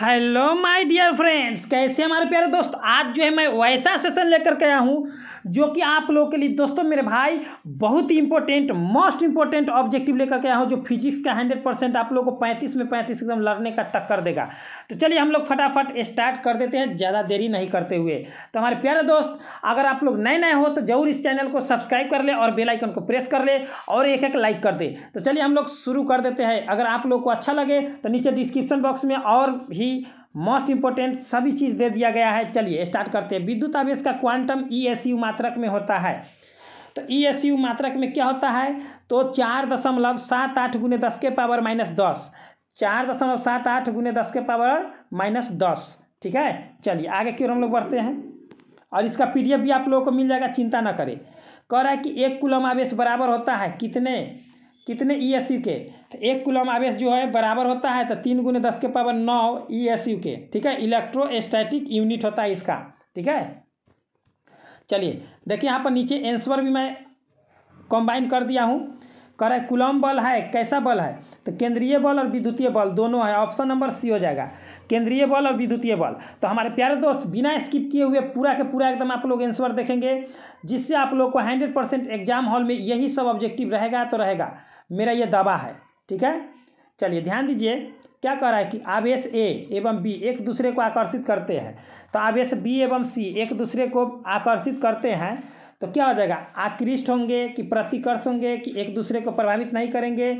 Hello my dear friends कैसे हमारे प्यारे दोस्त आज जो है मैं वैसा सेशन लेकर के आया हूँ जो कि आप लोगों के लिए दोस्तों मेरे भाई बहुत ही इंपॉर्टेंट मोस्ट इंपॉर्टेंट ऑब्जेक्टिव लेकर के आया हूँ जो फिजिक्स का हंड्रेड परसेंट आप लोगों को पैंतीस में पैंतीस एकदम लड़ने का टक्कर देगा तो चलिए हम लोग फटाफट स्टार्ट कर देते हैं ज़्यादा देरी नहीं करते हुए तो हमारे प्यारे दोस्त अगर आप लोग नए नए हो तो जरूर इस चैनल को सब्सक्राइब कर ले और बेलाइकन को प्रेस कर ले और एक एक लाइक कर दे तो चलिए हम लोग शुरू कर देते हैं अगर आप लोग को अच्छा लगे तो नीचे डिस्क्रिप्शन बॉक्स में और भी थ्री मोस्ट इंपॉर्टेंट सभी चीज़ दे दिया गया है चलिए स्टार्ट करते हैं विद्युत आवेश का क्वांटम ई एस यू मात्रक में होता है तो ई एस यू मात्रक में क्या होता है तो चार दशमलव सात आठ गुने दस के पावर माइनस दस चार दशमलव सात आठ गुने दस के पावर माइनस दस ठीक है चलिए आगे क्यों हम लोग बढ़ते हैं और इसका पीडीएफ भी आप लोगों को मिल जाएगा चिंता ना करें कह रहा है कि एक कुलम आवेश बराबर होता है कितने कितने ई एस यू के तो एक कुलम आवेश जो है बराबर होता है तो तीन गुने दस के पावर नौ ई एस यू के ठीक है इलेक्ट्रोस्टैटिक यूनिट होता है इसका ठीक है चलिए देखिए यहाँ पर नीचे एंसवर भी मैं कंबाइन कर दिया हूँ कर है कुलम बल है कैसा बल है तो केंद्रीय बल और विद्युतीय बल दोनों है ऑप्शन नंबर सी हो जाएगा केंद्रीय बल और विद्युतीय बल तो हमारे प्यारे दोस्त बिना स्किप किए हुए पूरा के पूरा एकदम आप लोग आंसर देखेंगे जिससे आप लोग को हंड्रेड परसेंट एग्जाम हॉल में यही सब ऑब्जेक्टिव रहेगा तो रहेगा मेरा ये दावा है ठीक है चलिए ध्यान दीजिए क्या कह रहा है कि आवेश ए एवं बी एक दूसरे को आकर्षित करते हैं तो आवेश बी एवं सी एक दूसरे को आकर्षित करते हैं तो क्या हो जाएगा आकृष्ट होंगे कि प्रतिकर्ष होंगे कि एक दूसरे को प्रभावित नहीं करेंगे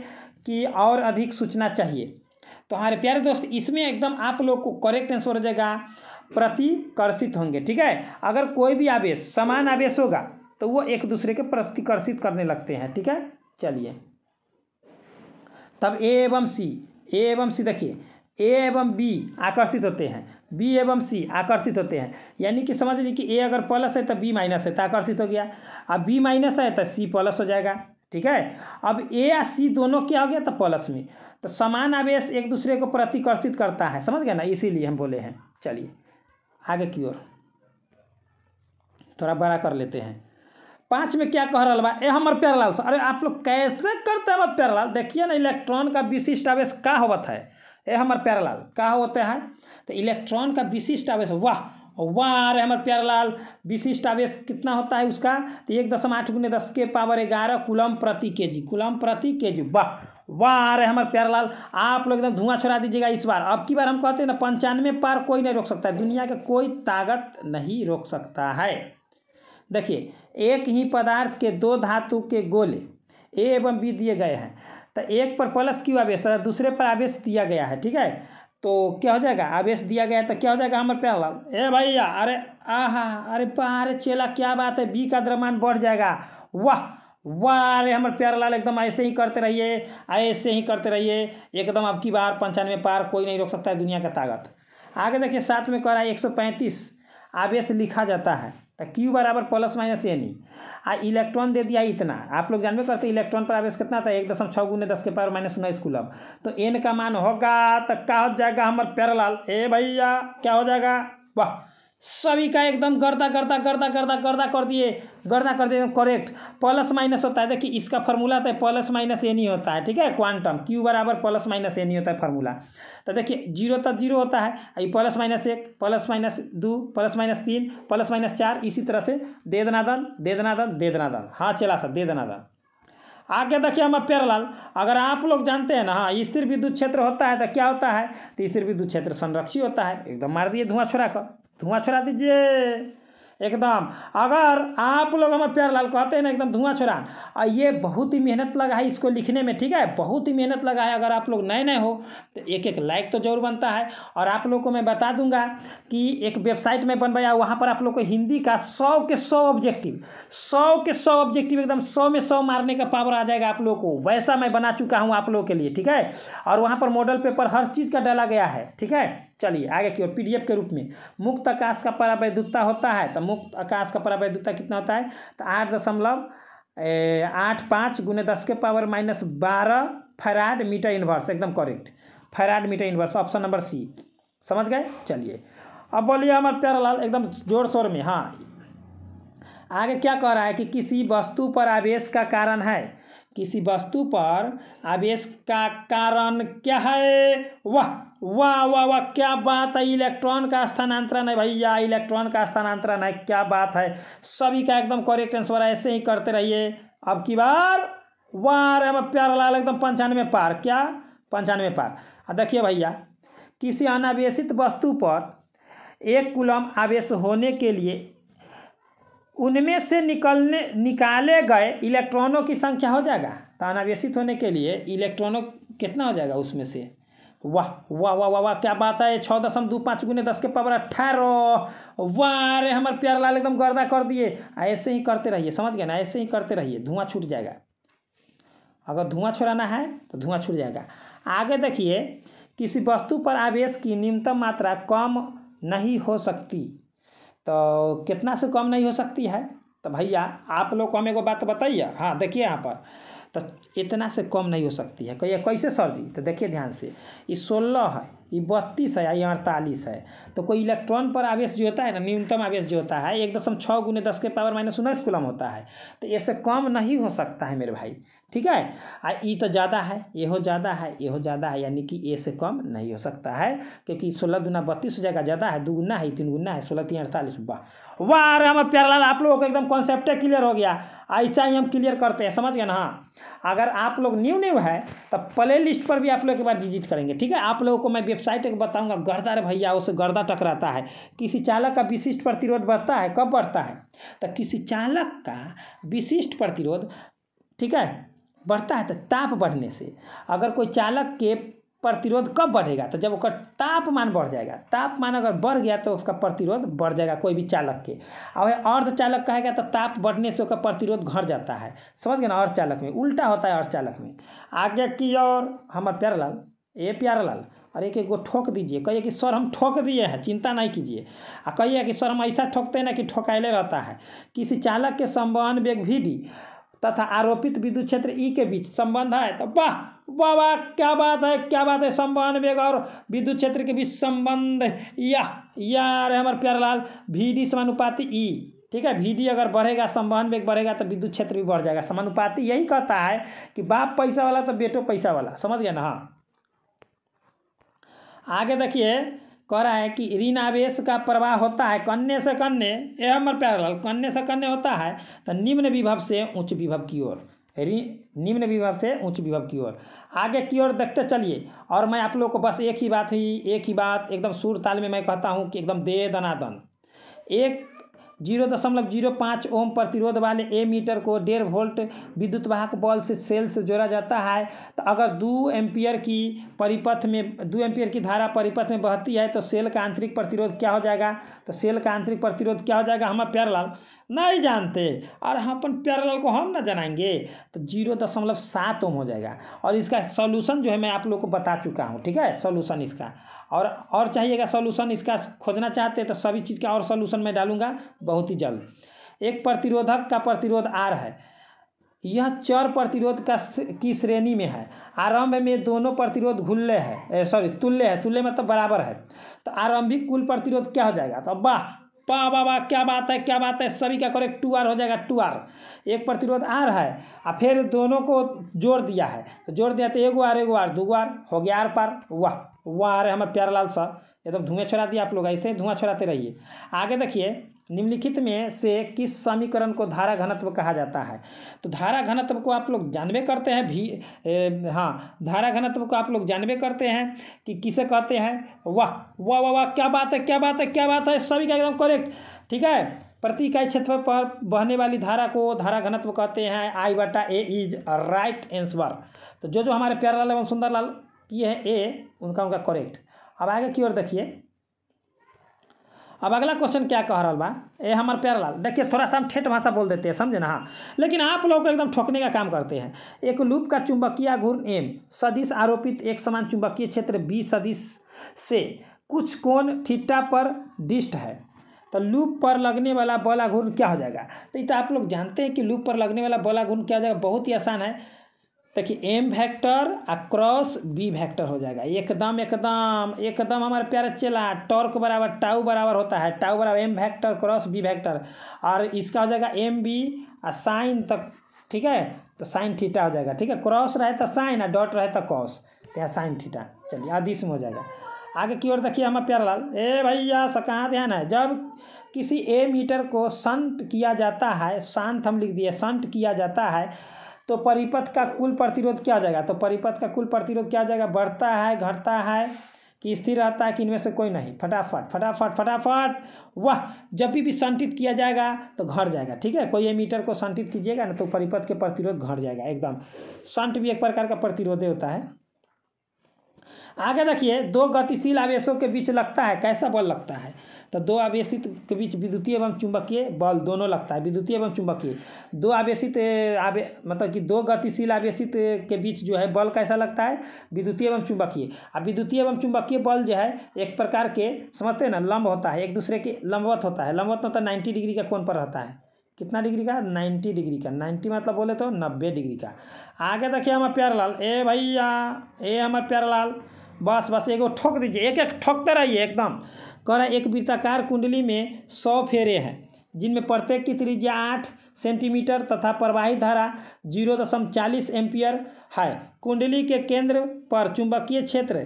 कि और अधिक सूचना चाहिए तो हमारे प्यारे दोस्त इसमें एकदम आप लोग को करेक्ट आंसर हो जाएगा प्रतिकर्षित होंगे ठीक है अगर कोई भी आवेश समान आवेश होगा तो वो एक दूसरे के प्रतिकर्षित करने लगते हैं ठीक है चलिए तब ए एवं सी ए एवं सी देखिए ए एवं बी आकर्षित होते हैं बी एवं सी आकर्षित होते हैं यानी कि समझ लीजिए कि ए अगर प्लस है तो बी माइनस है तो आकर्षित हो गया अब बी माइनस है तो सी प्लस हो जाएगा ठीक है अब ए या सी दोनों क्या हो गया तो प्लस में तो समान आवेश एक दूसरे को प्रतिकर्षित करता है समझ गए ना इसीलिए हम बोले हैं चलिए आगे की ओर थोड़ा बड़ा कर लेते हैं पाँच में क्या कह रहा बा हमार प्यार प्यारलाल सर अरे आप लोग कैसे करते हैं प्यारलाल देखिए ना इलेक्ट्रॉन का विशिष्ट आवेश का होता है ए हमार प्यारलाल का होता है तो इलेक्ट्रॉन का विशिष्ट आवेश वाह वाह अरे हमारे प्यारलाल विशिष्ट आवेश कितना होता है उसका तो एक दशम आठ गुने दस के पावर ग्यारह कुलम प्रति के जी कुलम प्रति के जी वाह वाह अरे हमारे प्यारलाल आप लोग एकदम धुआं छोड़ा दीजिएगा इस बार अब की बार हम कहते हैं ना पंचानवे पार कोई नहीं रोक सकता दुनिया का कोई ताकत नहीं रोक सकता है देखिए एक ही पदार्थ के दो धातु के गोले ए एवं बी दिए गए हैं तो एक पर प्लस क्यू आवेश तथा दूसरे पर आवेश दिया गया है ठीक है तो क्या हो जाएगा आवेश दिया गया तो क्या हो जाएगा हमारे प्यारलाल ए भैया अरे आहा अरे अरे चेला क्या बात है बी का द्रमान बढ़ जाएगा वाह वाह अरे हमारे लाल एकदम ऐसे ही करते रहिए ऐसे ही करते रहिए एकदम अब की बार पंचानवे पार कोई नहीं रोक सकता है दुनिया का ताकत आगे देखिए साथ में कह रहा है एक आवेश लिखा जाता है तो क्यू बराबर प्लस माइनस एन ई आ इलेक्ट्रॉन दे दिया इतना आप लोग जानबे करते इलेक्ट्रॉन पर आवेश कितना था एक दशम छः गुने दस के पावर माइनस उन्नीस कुलम तो एन का मान होगा तो क्या हो जाएगा हमारे पैरलाल ए भैया क्या हो जाएगा वाह सभी का एकदम गर्दा गर्दा गर्दा गर्दा गर्दा कर दिए गर्दा कर दिए करेक्ट प्लस माइनस होता है देखिए इसका फॉर्मूला तो प्लस माइनस ए नहीं होता है ठीक है क्वांटम क्यू बराबर प्लस माइनस ए नहीं होता है फॉर्मूला तो देखिए जीरो तो जीरो होता है ये प्लस माइनस एक प्लस माइनस दो प्लस माइनस तीन प्लस माइनस चार इसी तरह से दे देना दन दे देना दन दे देना दन हाँ चला सर दे देना दन आगे देखिए हम प्यारलाल अगर आप लोग जानते हैं ना हाँ स्थिर विद्युत क्षेत्र होता है तो क्या होता है तो स्थिर विद्युत क्षेत्र संरक्षी होता है एकदम मार दिए धुआं छोड़ा कर धुआं छोड़ा दीजिए एकदम अगर आप लोग हमें प्यार लाल कहते हैं ना एकदम धुआं छोड़ा और ये बहुत ही मेहनत लगा है इसको लिखने में ठीक है बहुत ही मेहनत लगा है अगर आप लोग नए नए हो तो एक एक लाइक तो जरूर बनता है और आप लोग को मैं बता दूंगा कि एक वेबसाइट में बनवाया वहाँ पर आप लोग को हिंदी का सौ के सौ ऑब्जेक्टिव सौ के सौ ऑब्जेक्टिव एकदम सौ में सौ मारने का पावर आ जाएगा आप लोग को वैसा मैं बना चुका हूँ आप लोगों के लिए ठीक है और वहाँ पर मॉडल पेपर हर चीज़ का डाला गया है ठीक है चलिए आगे की ओर पीडीएफ के रूप में मुक्त आकाश का परावैद्युता होता है तो मुक्त आकाश का परावैद्युता कितना होता है तो आठ दशमलव आठ पाँच गुने दस के पावर माइनस बारह फराड मीटर इन्वर्स एकदम correct farad metre inverse option number C समझ गए चलिए अब बोलिए हमारे प्यारा लाल एकदम जोर शोर में हाँ आगे क्या कह रहा है कि किसी वस्तु पर आवेश का कारण है किसी वस्तु पर आवेश का कारण क्या है वह वाह वाह वाह क्या बात है इलेक्ट्रॉन का स्थानांतरण है भैया इलेक्ट्रॉन का स्थानांतरण है क्या बात है सभी का एकदम करेक्ट आंसर है ऐसे ही करते रहिए अब की बार वाह रे प्यारा लाल एकदम पंचानवे पार क्या पंचानवे पार अब देखिए भैया किसी अनावेशित वस्तु पर एक कुलम आवेश होने के लिए उनमें से निकलने निकाले गए इलेक्ट्रॉनों की संख्या हो जाएगा तानावेशित होने के लिए इलेक्ट्रॉनों कितना हो जाएगा उसमें से वाह वाह वाह वाह वाह क्या बात है छः दशम दो पाँच गुने दस के पावर अठारह वाह अरे हमारे प्यार लाल एकदम गर्दा कर दिए ऐसे ही करते रहिए समझ गए ना ऐसे ही करते रहिए धुआँ छूट जाएगा अगर धुआँ छुड़ाना है तो धुआँ छूट जाएगा आगे देखिए किसी वस्तु पर आवेश की न्यूनतम मात्रा कम नहीं हो सकती तो कितना से कम नहीं हो सकती है तो भैया आप लोग को हम एगो बात बताइए हाँ देखिए यहाँ पर तो इतना से कम नहीं हो सकती है कहिए कैसे सर जी तो देखिए ध्यान से ये सोलह है ये बत्तीस है ये अड़तालीस है तो कोई इलेक्ट्रॉन पर आवेश जो होता है ना न्यूनतम आवेश जो होता है एक दशम छः गुने दस के पावर माइनस उन्नीस कुलम होता है तो इससे कम नहीं हो सकता है मेरे भाई ठीक है आ ई तो ज़्यादा है ये हो ज़्यादा है ये हो ज़्यादा है यानी कि ए से कम नहीं हो सकता है क्योंकि सोलह दुना बत्तीस हो जाएगा ज़्यादा है दुगुना है तीन गुना है सोलह तीन अड़तालीस वाह वाह अरे हम प्यार लाल आप लोगों को एकदम कॉन्सेप्ट क्लियर हो गया ऐसा ही हम क्लियर करते हैं समझ गए ना हाँ अगर आप लोग न्यू न्यू है तो प्ले लिस्ट पर भी आप लोग एक बार विजिट करेंगे ठीक है आप लोगों को मैं वेबसाइट एक बताऊँगा गर्दा रे भैया उससे गर्दा टकराता है किसी चालक का विशिष्ट प्रतिरोध बढ़ता है कब बढ़ता है तो किसी चालक का विशिष्ट प्रतिरोध ठीक है बढ़ता है तो ताप बढ़ने से अगर कोई चालक के प्रतिरोध कब बढ़ेगा तो जब उसका तापमान बढ़ जाएगा तापमान अगर बढ़ गया तो उसका प्रतिरोध बढ़ जाएगा कोई भी चालक के और अर्ध चालक कहेगा तो ताप बढ़ने से उसका प्रतिरोध घट जाता है समझ गए ना अर्ध चालक में उल्टा होता है अर्ध चालक में आगे की और हमारे लाल ये प्यारा लाल और एक एक को ठोक दीजिए कहिए कि सर हम ठोक दिए हैं चिंता नहीं कीजिए और कहिए कि सर हम ऐसा ठोकते हैं ना कि ठोकाइले रहता है किसी चालक के संबंध वेग भी डी तथा आरोपित विद्युत क्षेत्र ई के बीच संबंध है तो वाह वाह वाह क्या बात है क्या बात है संबंध वेग और विद्युत क्षेत्र के बीच संबंध या यार हमारे प्यारा लाल भी डी समानुपाति ई e, ठीक है भी डी अगर बढ़ेगा संबंध वेग बढ़ेगा तो विद्युत क्षेत्र भी बढ़ जाएगा समानुपाति यही कहता है कि बाप पैसा वाला तो बेटो पैसा वाला समझ गया ना हाँ। आगे देखिए कह रहा है कि ऋण आवेश का प्रवाह होता है कन्ने से कन्ने यह हमारे पैरल कन्ने से कन्ने होता है तो निम्न विभव से ऊंच विभव की ओर निम्न विभव से ऊंच विभव की ओर आगे की ओर देखते चलिए और मैं आप लोग को बस एक ही बात ही एक ही बात एकदम सुर ताल में मैं कहता हूँ कि एकदम दे दनादन एक जीरो दशमलव जीरो पाँच ओम प्रतिरोध वाले ए मीटर को डेढ़ वोल्ट विद्युत वाहक बॉल से सेल से जोड़ा जाता है तो अगर दो एम्पियर की परिपथ में दो एम्पियर की धारा परिपथ में बहती है तो सेल का आंतरिक प्रतिरोध क्या हो जाएगा तो सेल का आंतरिक प्रतिरोध क्या हो जाएगा हमारा प्यार लाल नहीं जानते और हम अपन पैरेलल को हम ना जानेंगे तो जीरो दशमलव सात ओम हो जाएगा और इसका सॉल्यूशन जो है मैं आप लोग को बता चुका हूँ ठीक है सॉल्यूशन इसका और और चाहिएगा सॉल्यूशन इसका खोजना चाहते हैं तो सभी चीज़ का और सॉल्यूशन मैं डालूंगा बहुत ही जल्द एक प्रतिरोधक का प्रतिरोध आर है यह चर प्रतिरोध का की श्रेणी में है आरंभ में दोनों प्रतिरोध घुल्ले है सॉरी तुल्य है तुल्य मतलब बराबर है तो आरंभिक कुल प्रतिरोध क्या हो जाएगा तो वाह वाह वाह वाह क्या बात है क्या बात है सभी का करेक्ट टू आर हो जाएगा टू आर एक प्रतिरोध आर है और फिर दोनों को जोड़ दिया है तो जोड़ दिया तो एगो आर एगो आर दो आर हो गया आर पार वाह वाह आ रहे हमारे लाल सा एकदम तो धुएँ छोड़ा दिया आप लोग ऐसे ही धुआँ छोड़ाते रहिए आगे देखिए निम्नलिखित में से किस समीकरण को धारा घनत्व कहा जाता है तो धारा घनत्व को आप लोग जानबे करते हैं भी ए, हाँ धारा घनत्व को आप लोग जानबे करते हैं कि किसे कहते हैं वाह वाह वाह वाह क्या बात है क्या बात है क्या बात है सभी का एकदम करेक्ट ठीक है प्रति इकाई क्षेत्र पर बहने वाली धारा को धारा घनत्व कहते हैं आई बटा ए इज राइट एंसवर तो जो जो हमारे लाल एवं सुंदरलाल किए हैं ए उनका उनका करेक्ट अब आगे की ओर देखिए अब अगला क्वेश्चन क्या कह रहा बा ये हमारे प्यारलाल देखिए थोड़ा सा हम ठेठ भाषा बोल देते हैं समझे ना हाँ लेकिन आप लोगों को एकदम ठोकने का काम करते हैं एक लूप का चुंबकीय घूर्ण एम सदिश आरोपित एक समान चुंबकीय क्षेत्र बी सदिश से कुछ कोण ठिट्टा पर डिस्ट है तो लूप पर लगने वाला बल आघूर्ण क्या हो जाएगा तो ये तो आप लोग जानते हैं कि लूप पर लगने वाला बल आघूर्ण क्या हो जाएगा बहुत ही आसान है देखिए कि M vector across B vector हो जाएगा एकदम एकदम एकदम हमारे प्यारे चला टॉर्क बराबर टाउ बराबर होता है टाउ बराबर M vector cross B vector और इसका हो जाएगा एम बी और साइन तक ठीक है तो साइन थीटा हो जाएगा ठीक है क्रॉस रहे तो साइन और डॉट रहे तो कॉस तो यहाँ साइन थीटा चलिए आदि इसमें हो जाएगा आगे की ओर देखिए हमारे प्यारा लाल ए भैया सकाँ ध्यान है जब किसी ए मीटर को संत किया जाता है शांत हम लिख दिए संत किया जाता है तो परिपथ का कुल प्रतिरोध क्या जाएगा तो परिपथ का कुल प्रतिरोध क्या जाएगा बढ़ता है घटता है कि स्थिर रहता है कि इनमें से कोई नहीं फटाफट फटाफट फटाफट वह जब भी संटित किया जाएगा तो घट जाएगा ठीक है कोई ये मीटर को संटित कीजिएगा ना तो परिपथ के प्रतिरोध घट जाएगा एकदम संट भी एक प्रकार का प्रतिरोध होता है आगे देखिए दो गतिशील आवेशों के बीच लगता है कैसा बल लगता है तो दो आवेशित के बीच विद्युतीय एवं चुंबकीय बल दोनों लगता है विद्युतीय एवं चुंबकीय दो आवेशित आवे मतलब कि दो गतिशील आवेशित के बीच जो है बल कैसा लगता है विद्युतीय एवं चुंबकीय अब विद्युतीय एवं चुंबकीय बल जो है एक प्रकार के समझते हैं ना लंब होता है एक दूसरे के लंबवत होता है लंबवत होता मतलब है नाइन्टी डिग्री का कौन पर रहता है कितना डिग्री का नाइन्टी डिग्री का नाइन्टी मतलब बोले तो नब्बे डिग्री का आगे देखिए हमारे प्यारलाल ए भैया ए हमारे प्यारलाल बस बस एगो ठोक दीजिए एक एक ठोकते रहिए एकदम कह रहा है एक वृत्ताकार कुंडली में सौ फेरे हैं जिनमें प्रत्येक की त्रिज्या आठ सेंटीमीटर तथा प्रवाही धारा जीरो दशम चालीस एम्पियर है कुंडली के केंद्र पर चुंबकीय क्षेत्र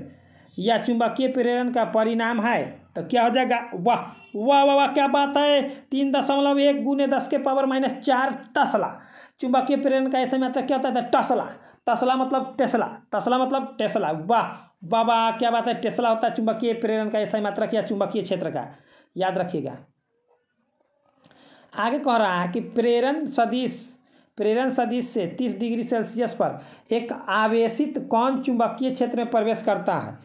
या चुंबकीय प्रेरण का परिणाम है तो क्या हो जाएगा वाह वाह वाह वा, क्या बात है तीन दशमलव एक गुने दस के पावर माइनस चार टसला चुंबकीय प्रेरण का ऐसे आता मतलब क्या होता है टसला टसला मतलब टेस्ला टसला मतलब टेस्ला वाह बाबा क्या बात है टेस्ला होता है चुंबकीय प्रेरण का ऐसा मात्रा या चुंबकीय क्षेत्र का याद रखिएगा आगे कह रहा है कि प्रेरण सदिश प्रेरण सदिश से 30 डिग्री सेल्सियस पर एक आवेशित कौन चुंबकीय क्षेत्र में प्रवेश करता है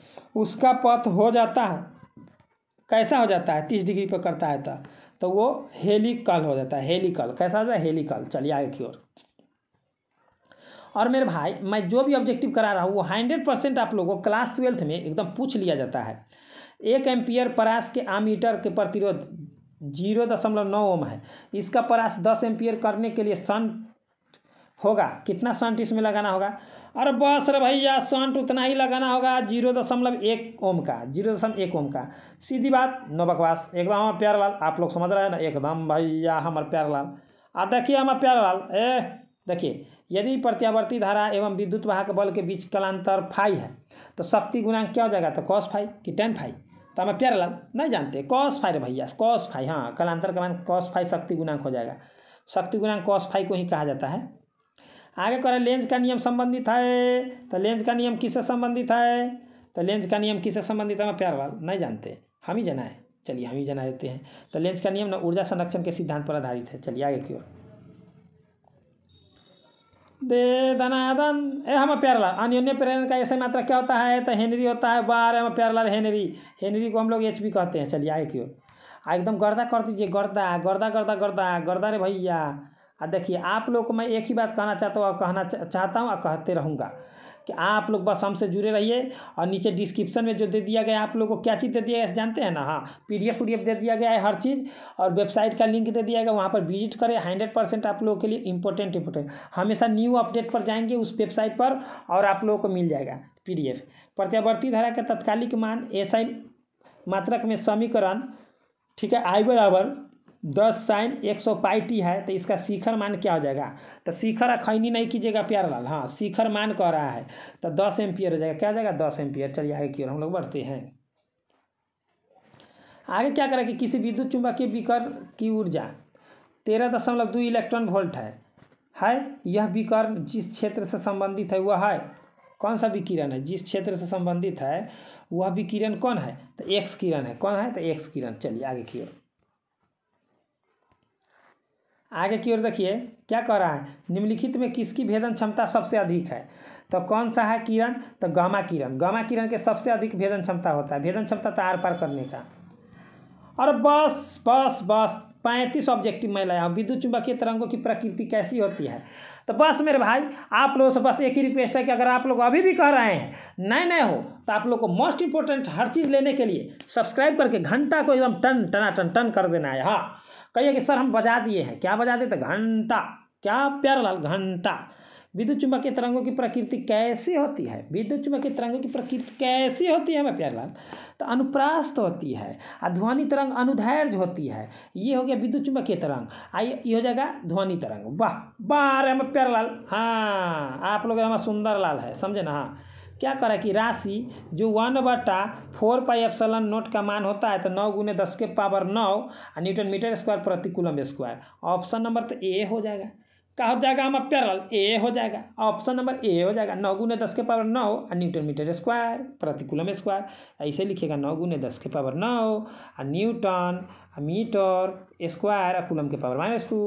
उसका पथ हो जाता है कैसा हो जाता है 30 डिग्री पर करता है तो तो वो हेलिकल हो जाता है हेलिकल कैसा हो जाता है हेलिकल चलिए आगे की ओर और मेरे भाई मैं जो भी ऑब्जेक्टिव करा रहा हूँ वो हंड्रेड परसेंट आप लोगों को क्लास ट्वेल्थ में एकदम पूछ लिया जाता है एक एम्पियर परास के आमीटर के प्रतिरोध जीरो दशमलव नौ ओम है इसका परास दस एम्पियर करने के लिए सन होगा कितना संट इसमें लगाना होगा अरे बस रे भैया संट उतना ही लगाना होगा जीरो दशमलव एक ओम का जीरो दशमलव एक ओम का सीधी बात नो बकवास एकदम हमारे प्यारलाल आप लोग समझ रहे हैं ना एकदम भैया हमारे प्यारलाल आ देखिए हमारे प्यारलाल ए देखिए यदि प्रत्यावर्ती धारा एवं विद्युत वाहक बल के बीच कलांतर फाई है तो शक्ति गुणांक क्या हो जाएगा तो कॉस फाई कि टेन फाई तो हमें प्यार लाल नहीं जानते कॉस फाई रे भैया कॉस फाई हाँ कलांतर का मान कॉस फाई शक्ति गुणांक हो जाएगा शक्ति गुणांक कॉस फाई को ही कहा जाता है आगे करें लेंज का नियम संबंधित है तो लेंज का नियम किससे संबंधित है तो लेंज का नियम किससे संबंधित है हमें लाल नहीं जानते हम ही जना है चलिए हम ही जना देते हैं तो लेंज का नियम ना ऊर्जा संरक्षण के सिद्धांत पर आधारित है चलिए आगे की ओर दे दनादन हम प्यारलाल अन्योन्य प्रेरण का ऐसे मात्रा क्या होता है तो हेनरी होता है बार एम प्यारला हेनरी हेनरी को हम लोग एच कहते हैं चलिए आए क्यों आ एकदम गर्दा कर दीजिए गर्दा गर्दा गर्दा गर्दा गर्दा रे भैया आ देखिए आप लोग को मैं एक ही बात कहना चाहता हूँ और कहना चाहता हूँ और कहते रहूँगा कि आप लोग बस हमसे जुड़े रहिए और नीचे डिस्क्रिप्शन में जो दे दिया गया आप लोग को क्या चीज़ दे दिया गया जानते हैं ना हाँ पी डी एफ दे दिया गया है हर चीज़ और वेबसाइट का लिंक दे दिया गया वहाँ पर विजिट करें हंड्रेड परसेंट आप लोगों के लिए इंपॉर्टेंट इंपॉर्टेंट हमेशा न्यू अपडेट पर जाएंगे उस वेबसाइट पर और आप लोगों को मिल जाएगा पी डी एफ प्रत्यावर्ती धारा का तत्कालिक मान एस मात्रक में समीकरण ठीक है आइवर आवर दस साइन एक सौ पाई टी है तो इसका शिखर मान क्या हो जाएगा तो शिखर अखैनी नहीं कीजिएगा प्यार लाल हाँ शिखर मान कह रहा है तो दस एम्पियर हो जाएगा क्या जाएगा दस एम्पियर चलिए आगे की ओर हम लोग बढ़ते हैं आगे क्या करें कि किसी विद्युत के विकर की ऊर्जा तेरह दशमलव दो इलेक्ट्रॉन वोल्ट है है यह विकर जिस क्षेत्र से संबंधित है वह है कौन सा विकिरण है जिस क्षेत्र से संबंधित है वह विकिरण कौन है तो एक्स किरण है कौन है तो एक्स किरण चलिए आगे की ओर आगे की ओर देखिए क्या कह रहा है निम्नलिखित में किसकी भेदन क्षमता सबसे अधिक है तो कौन सा है किरण तो गामा किरण गामा किरण के सबसे अधिक भेदन क्षमता होता है भेदन क्षमता तो आर पार करने का और बस बस बस पैंतीस ऑब्जेक्टिव मैं लाया हूँ विद्युत चुंबकीय तरंगों की प्रकृति कैसी होती है तो बस मेरे भाई आप लोगों से बस एक ही रिक्वेस्ट है कि अगर आप लोग अभी भी कह रहे हैं नए नए हो तो आप लोग को मोस्ट इंपॉर्टेंट हर चीज़ लेने के लिए सब्सक्राइब करके घंटा को एकदम टन टना टन टन कर देना है हाँ कहिए कि सर हम बजा दिए हैं क्या बजा देते घंटा क्या प्यारा लाल घंटा विद्युत चुंबकीय तरंगों की प्रकृति कैसी होती है विद्युत चुंबकीय तरंगों की प्रकृति कैसी होती है मैं लाल तो अनुप्रास्त होती है और ध्वनि तरंग अनुधैर्य होती है ये हो गया विद्युत चुंबकीय तरंग आइए ये हो जाएगा ध्वनि तरंग वाह रहे अरे प्यार लाल हाँ आप लोग हमारा सुंदर लाल है समझे ना हाँ क्या करा कि राशि जो वन बटा फोर पाई एप्सलन नोट का मान होता है तो नौ गुने दस के पावर नौ न्यूटन मीटर स्क्वायर प्रति कुलम स्क्वायर ऑप्शन नंबर तो ए हो जाएगा क्या हो जाएगा हम अपरल ए हो जाएगा ऑप्शन नंबर ए हो जाएगा नौ गुने दस के पावर नौ और न्यूटन मीटर स्क्वायर प्रतिकूलम स्क्वायर ऐसे लिखेगा नौ गुने दस के पावर नौ और न्यूटन मीटर स्क्वायर और कुलम के पावर माइनस टू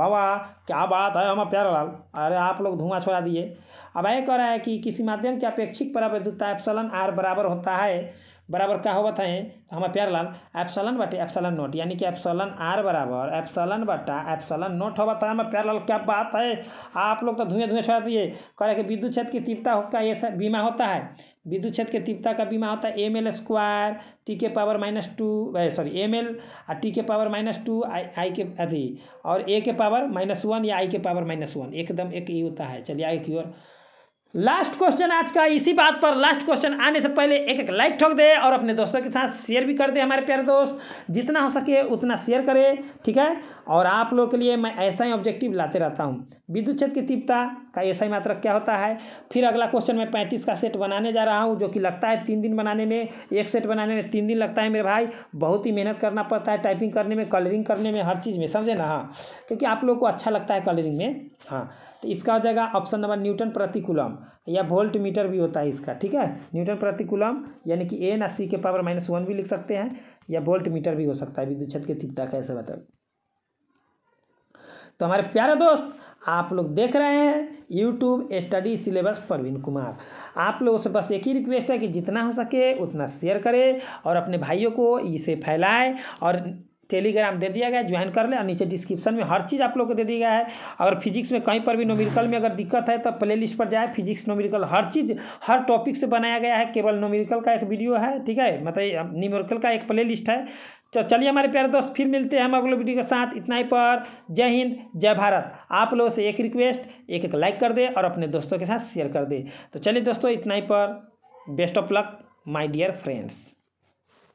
वाह क्या बात है हम पैरल अरे आप लोग धुआं छोड़ा दिए अब यह कह रहा है कि किसी माध्यम की अपेक्षिक परावैधता एप्सलन आर बराबर होता है बराबर क्या हो है तो हमारे प्यार लाल एप्सलन बटे एप्सलन नोट यानी कि एप्सलन आर बराबर एप्सलन बटा एप्सलन नोट हो बताया हमारे प्यार लाल क्या बात है आप लोग तो धुएं धुएं छोड़ दिए करे कि विद्युत क्षेत्र की तीव्रता का ये सब बीमा होता है विद्युत क्षेत्र के तीव्रता का बीमा होता है एम एल स्क्वायर टी के power minus two sorry M L और टी के पावर माइनस टू आई आई के अथी और ए के पावर माइनस वन या आई के पावर माइनस वन एकदम एक ही होता है चलिए आगे की ओर लास्ट क्वेश्चन आज का इसी बात पर लास्ट क्वेश्चन आने से पहले एक एक लाइक ठोक दे और अपने दोस्तों के साथ शेयर भी कर दे हमारे प्यारे दोस्त जितना हो सके उतना शेयर करें ठीक है और आप लोगों के लिए मैं ऐसा ही ऑब्जेक्टिव लाते रहता हूँ विद्युत क्षेत्र की तीव्रता का ऐसा ही मात्रक क्या होता है फिर अगला क्वेश्चन मैं पैंतीस का सेट बनाने जा रहा हूँ जो कि लगता है तीन दिन बनाने में एक सेट बनाने में तीन दिन लगता है मेरे भाई बहुत ही मेहनत करना पड़ता है टाइपिंग करने में कलरिंग करने में हर चीज़ में समझे ना हाँ क्योंकि आप लोग को अच्छा लगता है कलरिंग में हाँ तो इसका हो जाएगा ऑप्शन नंबर न्यूटन प्रतिकुलम या वोल्ट मीटर भी होता है इसका ठीक है न्यूटन प्रतिकुलम यानी कि ए ना सी के पावर माइनस वन भी लिख सकते हैं या वोल्ट मीटर भी हो सकता है विद्युत छत के तीव्रता कैसे ऐसा बता मतलब। तो हमारे प्यारे दोस्त आप लोग देख रहे हैं YouTube study syllabus Praveen Kumar आप लोगों से बस एक ही रिक्वेस्ट है कि जितना हो सके उतना शेयर करें और अपने भाइयों को इसे फैलाएं और टेलीग्राम दे दिया गया है ज्वाइन कर ले और नीचे डिस्क्रिप्शन में हर चीज़ आप लोग को दे दिया गया है अगर फिजिक्स में कहीं पर भी नोमिकल में अगर दिक्कत है तो प्ले लिस्ट पर जाए फिजिक्स नोमिकल हर चीज़ हर टॉपिक से बनाया गया है केवल नोमिकल का एक वीडियो है ठीक है मतलब न्यूमेरिकल का एक प्ले लिस्ट है तो चलिए हमारे प्यारे दोस्त फिर मिलते हैं हम अगले वीडियो के साथ इतना ही पर जय हिंद जय भारत आप लोगों से एक रिक्वेस्ट एक एक लाइक कर दे और अपने दोस्तों के साथ शेयर कर दे तो चलिए दोस्तों इतना ही पर best of luck my dear friends